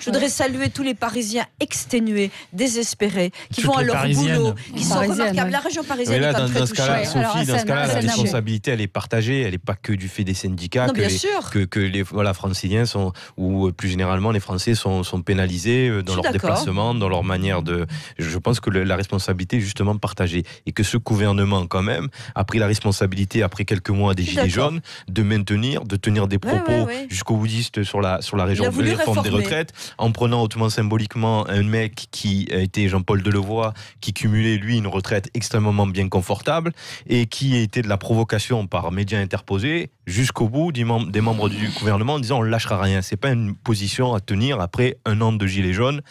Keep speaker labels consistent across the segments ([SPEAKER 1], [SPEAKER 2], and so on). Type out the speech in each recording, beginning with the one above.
[SPEAKER 1] Je voudrais saluer tous les Parisiens exténués, désespérés, qui vont à leur boulot, qui sont remarquables. La région parisienne est dans, très touchée. dans ce cas-là, la responsabilité, elle est partagée. Elle n'est pas que du fait des syndicats, que, bien sûr. que, les voilà, franciliens sont, ou euh, plus généralement les Français sont, sont pénalisés euh, dans leur déplacement, dans leur manière de. Je pense que la responsabilité est justement partagée et que ce gouvernement, quand même, a pris la responsabilité après quelques mois des Gilets jaunes de maintenir, de tenir des propos jusqu'au boudiste sur la, sur la région de réforme des retraites, en prenant hautement symboliquement un mec qui était Jean-Paul Delevoye, qui cumulait lui une retraite extrêmement bien confortable et qui était de la provocation par médias interposés jusqu'au bout des membres du gouvernement en disant on lâchera rien. C'est pas une position à tenir après un an de gilet jaune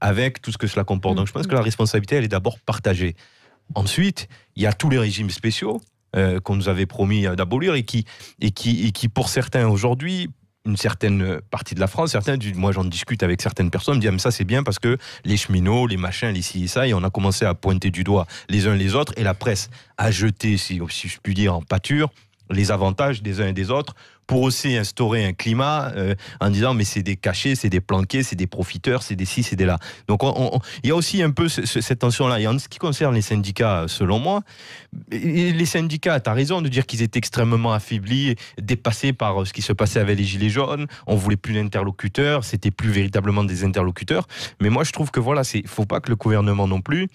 [SPEAKER 1] avec tout ce que cela comporte. Donc je pense que la responsabilité elle est d'abord partagée. Ensuite, il y a tous les régimes spéciaux euh, qu'on nous avait promis d'abolir et qui, et qui, pour certains aujourd'hui, une certaine partie de la France. Certains, moi j'en discute avec certaines personnes, me disent ah, ça c'est bien parce que les cheminots, les machins, les ci et ça, et on a commencé à pointer du doigt les uns les autres et la presse a jeté, si, si je puis dire, en pâture les avantages des uns et des autres pour aussi instaurer un climat euh, en disant mais c'est des cachés, c'est des planqués, c'est des profiteurs, c'est des ci, c'est des là. Donc il y a aussi un peu cette tension-là. Et en ce qui concerne les syndicats, selon moi, les syndicats, tu as raison de dire qu'ils étaient extrêmement affaiblis, dépassés par euh, ce qui se passait avec les Gilets jaunes, on voulait plus d'interlocuteurs, c'était plus véritablement des interlocuteurs. Mais moi je trouve que voilà, il faut pas que le gouvernement non plus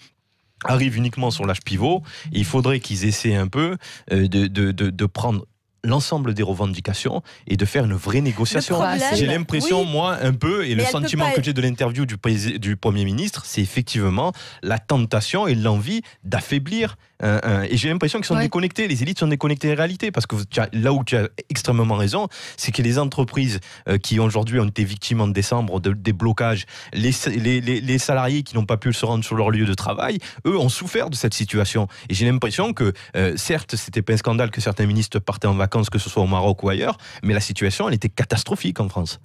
[SPEAKER 1] arrive uniquement sur l'âge pivot. il faudrait qu'ils essaient un peu euh, de, de prendre l'ensemble des revendications et de faire une vraie négociation. J'ai l'impression, moi, un peu, et le sentiment que j'ai de l'interview du Premier ministre, c'est effectivement la tentation et l'envie d'affaiblir euh, euh, et j'ai l'impression qu'ils sont déconnectés, les élites sont déconnectées des réalité parce que là où tu as extrêmement raison, c'est que les entreprises euh, qui aujourd'hui ont été victimes en décembre de, des blocages, les, salariés qui n'ont pas pu se rendre sur leur lieu de travail, eux ont souffert de cette situation. Et j'ai l'impression que, certes, c'était pas un scandale que certains ministres partaient en vacances, que ce soit au Maroc ou ailleurs, mais la situation, elle était catastrophique en France.